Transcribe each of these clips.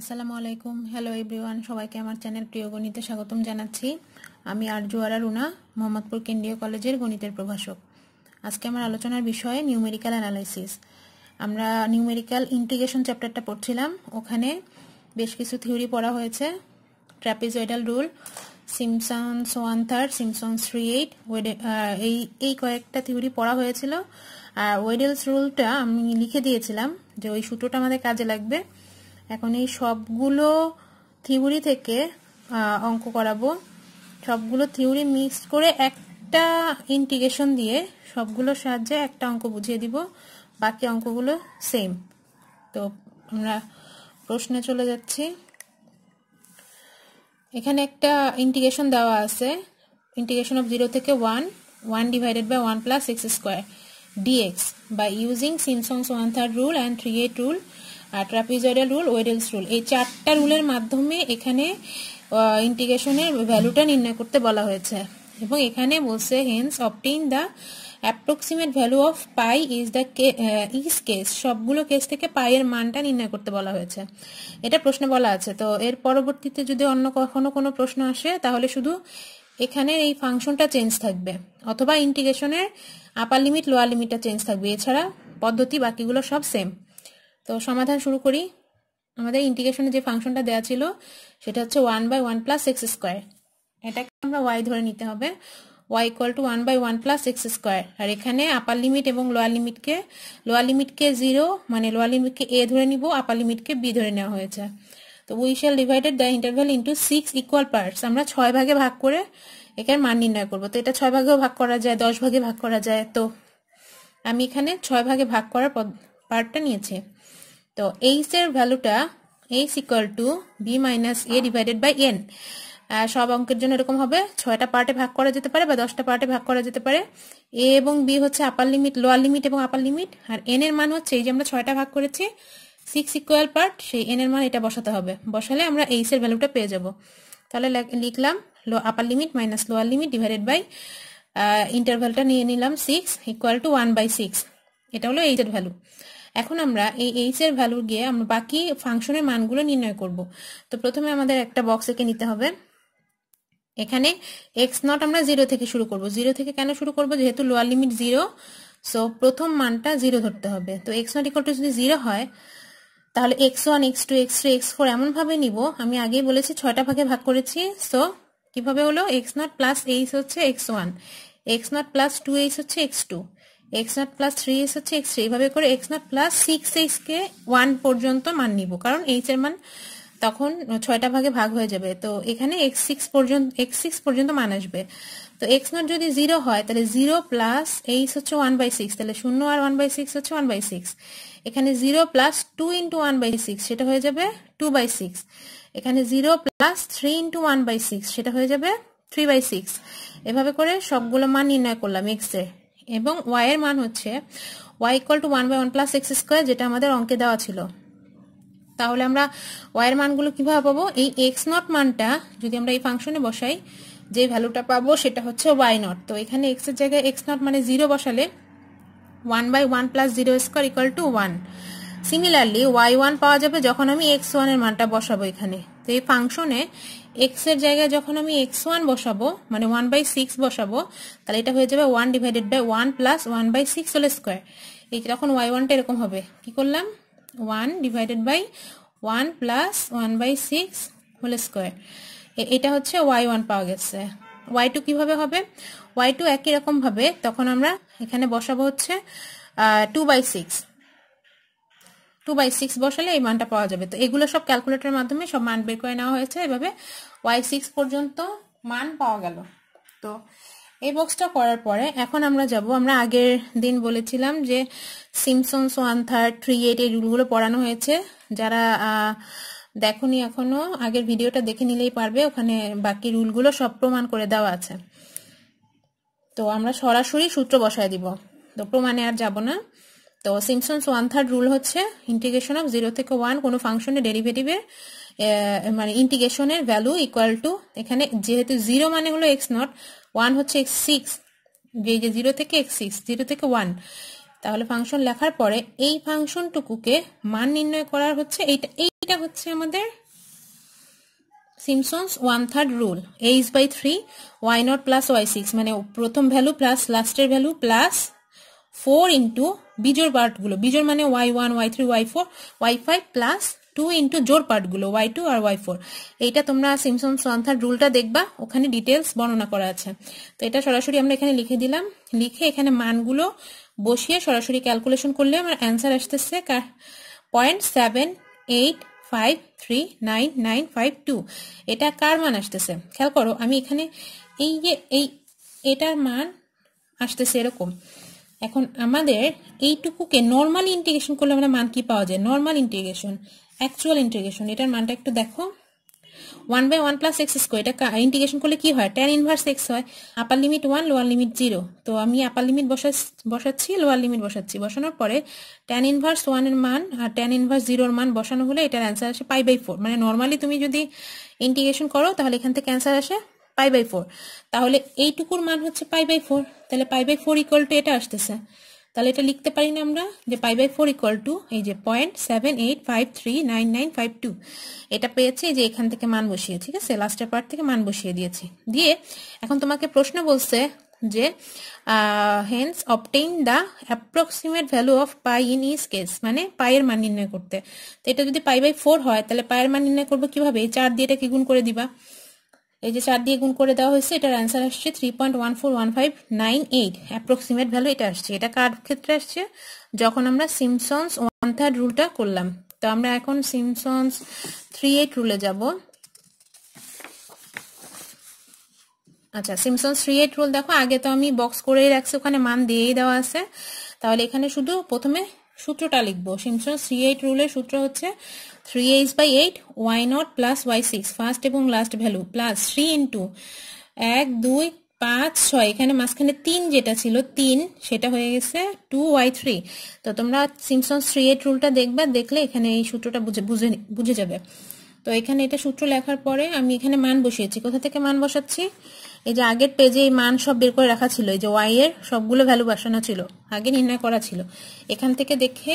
আসসালামু আলাইকুম hello everyone সবাইকে আমার চ্যানেল প্রিয় গণিতে স্বাগতম জানাচ্ছি আমি আরজুয়ারা রুনা মোহাম্মদপুর কেন্দ্রীয় কলেজের গণিতের প্রভাষক আজকে আমার আলোচনার বিষয় নিউমেরিক্যাল অ্যানালাইসিস আমরা নিউমেরিক্যাল ইন্টিগ্রেশন চ্যাপ্টারটা পড়ছিলাম ওখানে বেশ কিছু থিওরি পড়া হয়েছে trapezoidal rule Simpson's one third Simpson's three eight এই এই কয়েকটা থিওরি পড়া হয়েছিল আর ওয়েডেলস রুলটা আমি লিখে দিয়েছিলাম যে ওই সূত্রটা আমাদের কাজে লাগবে এখন এই সবগুলো থিওরি থেকে অঙ্ক করাবো সবগুলো থিওরি মিক্স করে একটা ইন্টিগ্রেশন দিয়ে সবগুলোর সাহায্যে একটা অঙ্ক বুঝিয়ে দিব বাকি অঙ্কগুলো সেম তো আমরা প্রশ্নে চলে যাচ্ছি এখানে একটা ইন্টিগ্রেশন দেওয়া আছে ইন্টিগ্রেশন অফ জিরো থেকে one one divided by one plus x square d x by using Simpson's one third rule and three eight rule trapezoidal rule Weddle's rule এই চারটা রুলের মাধ্যমে এখানে ইন্টিগ্রেশনের ভ্যালুটা নির্ণয় করতে বলা হয়েছে এবং এখানে বলছে hence obtain the approximate value of pi is the is case সবগুলো কেস থেকে পাইয়ের মানটা নির্ণয় করতে বলা হয়েছে এটা প্রশ্নে বলা আছে তো এর পরবর্তীতে যদি অন্য কখনো কোনো প্রশ্ন আসে তাহলে শুধু এখানে এই ফাংশনটা চেঞ্জ থাকবে অথবা ইন্টিগ্রেশনের আপার লিমিট লোয়ার লিমিটটা চেঞ্জ থাকবে এছাড়া পদ্ধতি বাকিগুলো সব সেম তো সমাধান শুরু করি আমাদের ইন্টিগ্রেশনে যে ফাংশনটা দেওয়া ছিল সেটা হচ্ছে one by one plus x square এটাকে আমরা ওয়াই ধরে নিতে হবে y equal to one by one plus x square আর এখানে আপার লিমিট এবং লোয়ার লিমিটকে লোয়ার লিমিটকে জিরো মানে লোয়ার লিমিটকে এ ধরে নিব আপার লিমিটকে বি ধরে নেওয়া হয়েছে তো we shall divided the interval into six equal parts আমরা ছয় ভাগে ভাগ করে এখানে মান নির্ণয় করব তো এটা ছয় ভাগেও ভাগ করা যায় দশ ভাগে ভাগ করা যায় তো আমি এখানে ছয় ভাগে ভাগ করার পার্টটা নিয়েছি তো এইচ এর ভ্যালুটা h equal to b minus a divided by n সব অঙ্কের জন্য এরকম হবে ছয়টা পার্টে ভাগ করা যেতে পারে বা দশটা পার্টে ভাগ করা যেতে পারে এ এবং বি হচ্ছে আপার লিমিট লোয়ার লিমিট এবং আপার লিমিট আর এন এর মান হচ্ছে এই যে আমরা ছয়টা ভাগ করেছি সিক্স ইকুয়াল পার্ট সেই এন এর মান এটা বসাতে হবে বসালে আমরা এইচ এর ভ্যালুটা পেয়ে যাব তাহলে লিখলাম low upper limit minus lower limit divided by ইন্টারভ্যালটা নিয়ে নিলাম six equal to one by six এটা হলো এইচ এর ভ্যালু এখন আমরা এই এইচ এর ভ্যালু গিয়ে আমরা বাকি ফাংশনের মানগুলো নির্ণয় করব তো প্রথমে আমাদের একটা বক্স এঁকে নিতে হবে এখানে এক্স নট আমরা জিরো থেকে শুরু করব জিরো থেকে কেন শুরু করব যেহেতু লোয়ার লিমিট জিরো সো প্রথম মানটা জিরো ধরতে হবে তো এক্স নট ইকল টু যদি জিরো হয় তাহলে x one x two x three x four এমনভাবে নিব আমি আগেই বলেছি ছয়টা ভাগে ভাগ করেছি সো কিভাবে হলো এক্স নট প্লাস এইচ হচ্ছে x one x naught plus two h হচ্ছে x two x naught plus three s হচ্ছে এক্স থ্রি এইভাবে করে এক্স নট প্লাস সিক্স এক্সকে ওয়ান পর্যন্ত মান নিব কারণ এইচ এর মান তখন ছয়টা ভাগে ভাগ হয়ে যাবে তো এখানে এক্স সিক্স পর্যন্ত এক্স সিক্স পর্যন্ত মান আসবে তো এক্স নট যদি জিরো হয় তাহলে জিরো প্লাস এইচ হচ্ছে ওয়ান বাই সিক্স তাহলে শূন্য আর ওয়ান বাই সিক্স হচ্ছে ওয়ান বাই সিক্স এখানে zero plus two into one by six সেটা হয়ে যাবে টু বাই সিক্স এখানে zero plus three into one by six সেটা হয়ে যাবে থ্রি বাই সিক্স এভাবে করে সবগুলো মান নির্ণয় করলাম এক্স এক্সের এবং ওয়াই এর মান হচ্ছে y equal to one by one plus x square যেটা আমাদের অঙ্কে দেওয়া ছিল তাহলে আমরা ওয়াই এর মানগুলো কিভাবে পাবো এই এক্স নট মানটা যদি আমরা এই ফাংশনে বসাই যে ভ্যালুটা পাবো সেটা হচ্ছে ওয়াই নট তো এখানে এক্স এর জায়গায় এক্স নট মানে জিরো বসালে one by one plus zero square equal to one similarly y one পাওয়া যাবে যখন আমি এক্স ওয়ানের মানটা বসাবো এখানে তো এই ফাংশনে এক্স এর জায়গায় যখন আমি এক্স ওয়ান বসাবো মানে ওয়ান বাই সিক্স বসাবো তাহলে এটা হয়ে যাবে one divided by one plus one by six হলে স্কোয়ার এই তখন ওয়াই ওয়ানটা এরকম হবে কি করলাম one divided by one plus one by six whole square এটা হচ্ছে ওয়াই ওয়ান পাওয়া গেছে ওয়াই টু কীভাবে হবে ওয়াই টু একই রকমভাবে তখন আমরা এখানে বসাবো হচ্ছে two by six two by six বসালে এই মানটা পাওয়া যাবে তো এগুলো সব ক্যালকুলেটারের মাধ্যমে সব মান বের করে নেওয়া হয়েছে এভাবে ওয়াই সিক্স পর্যন্ত মান পাওয়া গেল তো এই বক্সটা করার পরে এখন আমরা যাব আমরা আগের দিন বলেছিলাম যে Simpson's one third three eight এই রুলগুলো পড়ানো হয়েছে যারা দেখনি এখনো আগের ভিডিওটা দেখে নিলেই পারবে ওখানে বাকি রুলগুলো সব প্রমাণ করে দেওয়া আছে তো আমরা সরাসরি সূত্র বসায় দিব তো প্রমাণে আর যাব না তো সিমসনস ওয়ান থার্ড রুল হচ্ছে ইন্টিগ্রেশন অফ জিরো থেকে ওয়ান কোনো ফাংশনের ডেরিভেটিভের মানে ইন্টিগ্রেশনের ভ্যালু ইকুয়াল টু এখানে যেহেতু জিরো মানে হলো এক্স নট ওয়ান হচ্ছে এক্স সিক্স যে জিরো থেকে এক্স সিক্স জিরো থেকে ওয়ান তাহলে ফাংশন লেখার পরে এই ফাংশনটুকুকে মান নির্ণয় করার হচ্ছে এইটা এইটা হচ্ছে আমাদের Simpson's one third rule h by three y naught plus y six মানে প্রথম ভ্যালু প্লাস লাস্টের ভ্যালু প্লাস ফোর ইন্টু বিজোর পার্টগুলো বিজোর মানে y one y three y four y five plus two into জোর পার্টগুলো ওয়াই টু আর ওয়াই ফোর এইটা তোমরা সিমসন সন্থার রুলটা দেখবা ওখানে ডিটেলস বর্ণনা করা আছে তো এটা সরাসরি আমরা এখানে লিখে দিলাম লিখে এখানে মানগুলো বসিয়ে সরাসরি ক্যালকুলেশন করলে আমার অ্যান্সার আসতেছে point seven eight five three nine nine five two এটা কার মান আসতেছে খেয়াল করো আমি এখানে এই যে এই এটার মান আসতেছে এরকম এখন আমাদের এইটুকুকে নর্মাল ইন্টিগ্রেশন করলে আমরা মান কি পাওয়া যায় নর্মাল ইন্টিগ্রেশন অ্যাকচুয়াল ইন্টিগ্রেশন এটার মানটা একটু দেখো one by one plus x square এটা ইন্টিগ্রেশন করলে কি হয় ট্যান ইনভার্স এক্স হয় upper limit one lower limit zero তো আমি আপার লিমিট বসা বসাচ্ছি লোয়ার লিমিট বসাচ্ছি বসানোর পরে ট্যান ইনভার্স ওয়ানের মান আর ট্যান ইনভার্স জিরোর মান বসানো হলে এটার অ্যান্সার আসে পাই বাই ফোর মানে নর্মালি তুমি যদি ইন্টিগ্রেশন করো তাহলে এখান থেকে অ্যান্সার আসে পাই বাই ফোর তাহলে এইটুকুর মান হচ্ছে পাই বাই ফোর তাহলে pi by four equal to এটা আসতেছে তাহলে এটা লিখতে পারি না আমরা যে pi by four equal to এই যে point seven eight five three nine nine five two এটা পেয়েছে যে এখান থেকে মান বসিয়ে ঠিক আছে লাস্টের পার্ট থেকে মান বসিয়ে দিয়েছি দিয়ে এখন তোমাকে প্রশ্ন বলছে যে hence obtain the approximate value of pi in is case মানে পায়ের মান নির্ণয় করতে তো এটা যদি পাই বাই ফোর হয় তাহলে পায়ের মান নির্ণয় করবো কিভাবে চার দিয়ে এটাকে গুণ করে দিবা এই যে চার দিয়ে গুণ করে দেওয়া হয়েছে এটার অ্যান্সার আসছে three point one four one five nine eight approximate value এটা আসছে এটা কার ক্ষেত্রে আসছে যখন আমরা সিমসনস ওয়ান থার্ড রুলটা করলাম তো আমরা এখন সিমসনস থ্রি এইট রুলে যাব আচ্ছা সিমসন থ্রি এইট রুল দেখো আগে তো আমি বক্স করেই রাখছি ওখানে মান দিয়েই দেওয়া আছে তাহলে এখানে শুধু প্রথমে সূত্রটা লিখব সিমসন থ্রি এইট রুলের সূত্র হচ্ছে three h by eight y naught plus y six first এবং last value plus three into এক দুই পাঁচ ছয় এখানে মাঝখানে তিন যেটা ছিল তিন সেটা হয়ে গেছে টু ওয়াই থ্রি তো তোমরা সিমসন থ্রি এইট রুলটা দেখবে দেখলে এখানে এই সূত্রটা বুঝে বুঝে বুঝে যাবে তো এখানে এটা সূত্র লেখার পরে আমি এখানে মান বসিয়েছি কোথা থেকে মান বসাচ্ছি এই যে আগের পেজে এই মান সব বের করে রাখা ছিল এই যে ওয়াই এর সবগুলো ভ্যালু বসানো ছিল আগে নির্ণয় করা ছিল এখান থেকে দেখে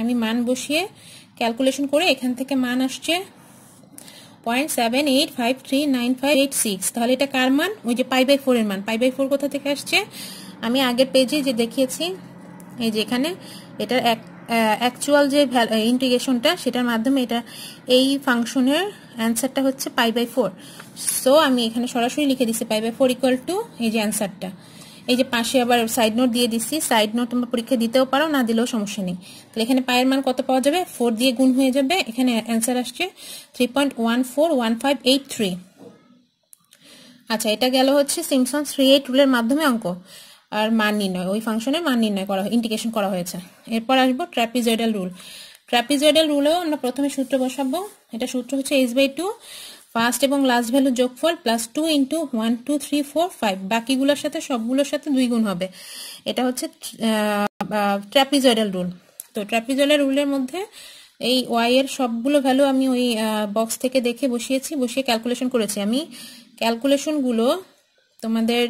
আমি মান বসিয়ে ক্যালকুলেশন করে এখান থেকে মান আসছে point seven eight five three nine five eight six তাহলে এটা কার মান ওই যে পাই বাই ফোরের মান পাই বাই ফোর কোথা থেকে আসছে আমি আগের পেজে যে দেখিয়েছি এই যে এখানে এটার এক অ্যাকচুয়াল যে ইন্টিগ্রেশনটা সেটার মাধ্যমে এটা এই ফাংশনের অ্যান্সারটা হচ্ছে পাই বাই ফোর সো আমি এখানে সরাসরি লিখে দিচ্ছি pi by four equal to এই যে অ্যান্সারটা এই যে পাশে আবার সাইড নোট দিয়ে দিচ্ছি সাইড নোট তোমরা পরীক্ষা দিতেও পারো না দিলেও সমস্যা নেই তাহলে এখানে পায়ের মান কত পাওয়া যাবে ফোর দিয়ে গুণ হয়ে যাবে এখানে অ্যান্সার আসছে three point one four one five eight three আচ্ছা এটা গেল হচ্ছে সিমসন থ্রি এইট রুলের মাধ্যমে অঙ্ক আর মান নির্ণয় ওই ফাংশনে মান নির্ণয় করা ইন্ডিকেশন করা হয়েছে এরপর আসবো ট্র্যাপিজয়েডাল রুল ট্র্যাপিজয়েডাল রুলেও আমরা প্রথমে সূত্র বসাবো এটা সূত্র হচ্ছে এইচ বাই টু ফার্স্ট এবং লাস্ট ভ্যালু যোগফল plus two into one two three four five বাকিগুলোর সাথে সবগুলোর সাথে দুই গুণ হবে এটা হচ্ছে ট্র্যাপিজয়েডাল রুল তো ট্র্যাপিজয়েডাল রুলের মধ্যে এই ওয়াই এর সবগুলো ভ্যালু আমি ওই বক্স থেকে দেখে বসিয়েছি বসিয়ে ক্যালকুলেশন করেছি আমি ক্যালকুলেশনগুলো তোমাদের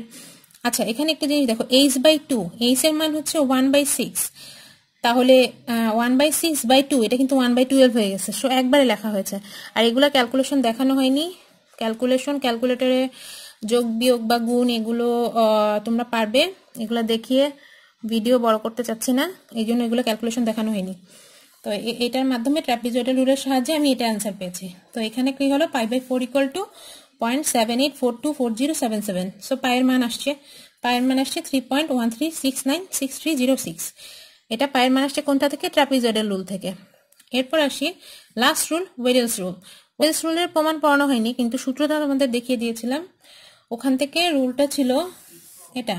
আচ্ছা এখানে একটা জিনিস দেখো এইচ বাই টু এইচ এর মান হচ্ছে ওয়ান বাই সিক্স তাহলে one by six by two এটা কিন্তু ওয়ান বাই টুয়েলভ হয়ে গেছে সো একবারে লেখা হয়েছে আর এগুলো ক্যালকুলেশন দেখানো হয়নি ক্যালকুলেশন ক্যালকুলেটরে যোগ বিয়োগ বা গুণ এগুলো তোমরা পারবে এগুলো দেখিয়ে ভিডিও বড় করতে চাচ্ছি না এই জন্য এগুলো ক্যালকুলেশন দেখানো হয়নি তো এটার মাধ্যমে ট্র্যাপিজয়েডাল রুলের সাহায্যে আমি এটা অ্যান্সার পেয়েছি তো এখানে কী হলো pi by four equal to point seven eight four two four zero seven seven so পায়ের মান আসছে পায়ের মান আসছে three point one three six nine six three zero six এটা পায়ের মান আসছে কোনটা থেকে ট্রাপিজয়েডের রুল থেকে এরপর আসি last rule Weddle's rule Weddle's রুলের প্রমাণ পড়ানো হয়নি কিন্তু সূত্রটা আমাদের দেখিয়ে দিয়েছিলাম ওখান থেকে রুলটা ছিল এটা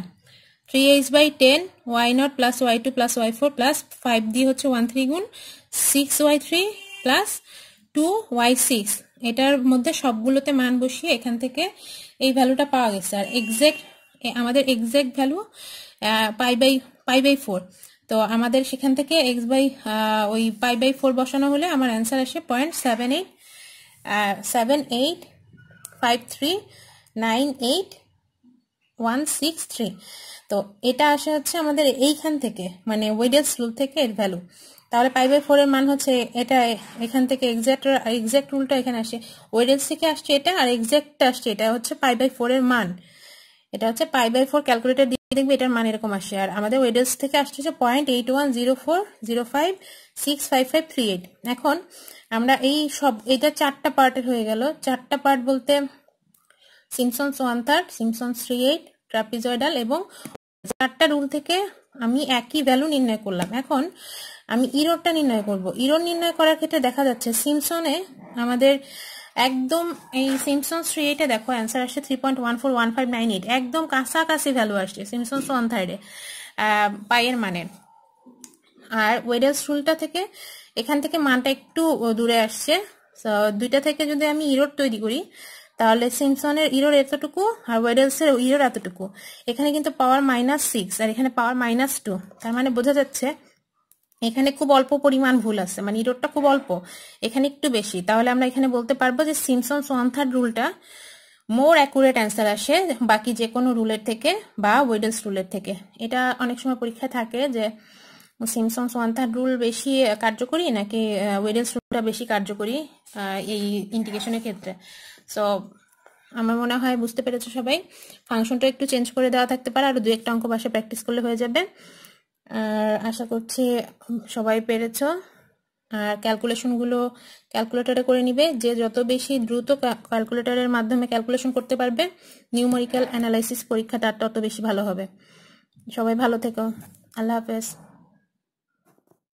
three h by ten y naught plus y two plus y four plus five d হচ্ছে ওয়ান থ্রি গুণ six y three plus two y six এটার মধ্যে সবগুলোতে মান বসিয়ে এখান থেকে এই ভ্যালুটা পাওয়া গেছে আর এক্স্যাক্ট আমাদের exact value pi by pi by four তো আমাদের সেখান থেকে এক্স বাই ওই পাই বাই ফোর বসানো হলে আমার অ্যান্সার আসে point seven eight seven eight five three nine eight one six three তো এটা আসা হচ্ছে আমাদের এইখান থেকে মানে ওয়েডেল স্লোপ থেকে এর ভ্যালু তাহলে পাই বাই ফোরের মান হচ্ছে এটা এখান থেকে এক্স্যাক্ট এক্স্যাক্ট রুলটা এখানে আসে ওয়েডেন্স থেকে আসছে এটা আর এক্স্যাক্ট আসছে এটা হচ্ছে পাই বাই ফোরের মান এটা হচ্ছে পাই বাই ফোর ক্যালকুলেটার দিয়ে দেখবে এটার মান এরকম আসে আর আমাদের ওয়েডেন্স থেকে আসছে হচ্ছে point eight one zero four zero five six five five three eight এখন আমরা এই সব এটা চারটা পার্টের হয়ে গেল চারটা পার্ট বলতে Simpson's one third Simpson's three eight trapezoidal এবং চারটা রুল থেকে আমি একই ভ্যালু নির্ণয় করলাম এখন আমি ইরোরটা নির্ণয় করব ইরোর নির্ণয় করার ক্ষেত্রে দেখা যাচ্ছে সিমসনে আমাদের একদম এই সিমসন থ্রি এইটে দেখো অ্যান্সার আসছে three point one four one five nine eight একদম কাছাকাছি ভ্যালু আসছে সিমসন ওয়ান থার্ডে পায়ের মানের আর ওয়েডেল রুলটা থেকে এখান থেকে মানটা একটু দূরে আসছে দুইটা থেকে যদি আমি ইরোড তৈরি করি তাহলে সিমসনের ইরোর এতটুকু আর ওয়েডেলসের ইরোর এতটুকু এখানে কিন্তু পাওয়ার মাইনাস সিক্স আর এখানে পাওয়ার মাইনাস টু তার মানে বোঝা যাচ্ছে এখানে খুব অল্প পরিমাণ ভুল আছে মানে ইরোরটা খুব অল্প এখানে একটু বেশি তাহলে আমরা এখানে বলতে পারবো যে সিমসন ওয়ান থার্ড রুলটা মোর অ্যাকুরেট অ্যান্সার আসে বাকি যে কোনো রুলের থেকে বা ওয়েডেলস রুলের থেকে এটা অনেক সময় পরীক্ষায় থাকে যে সিমসনস ওয়ান থার্ড রুল বেশি কার্যকরী নাকি ওয়েডেলস রুলটা বেশি কার্যকরী এই ইন্টিগ্রেশনের ক্ষেত্রে সো আমার মনে হয় বুঝতে পেরেছো সবাই ফাংশনটা একটু চেঞ্জ করে দেওয়া থাকতে পারে আর দু একটা অঙ্ক বাসে প্র্যাকটিস করলে হয়ে যাবে আর আশা করছি সবাই পেরেছ আর ক্যালকুলেশনগুলো ক্যালকুলেটরে করে নিবে যে যত বেশি দ্রুত ক্যালকুলেটরের মাধ্যমে ক্যালকুলেশন করতে পারবে নিউমেরিক্যাল অ্যানালাইসিস পরীক্ষা তার তত বেশি ভালো হবে সবাই ভালো থেকো আল্লাহ হাফেজ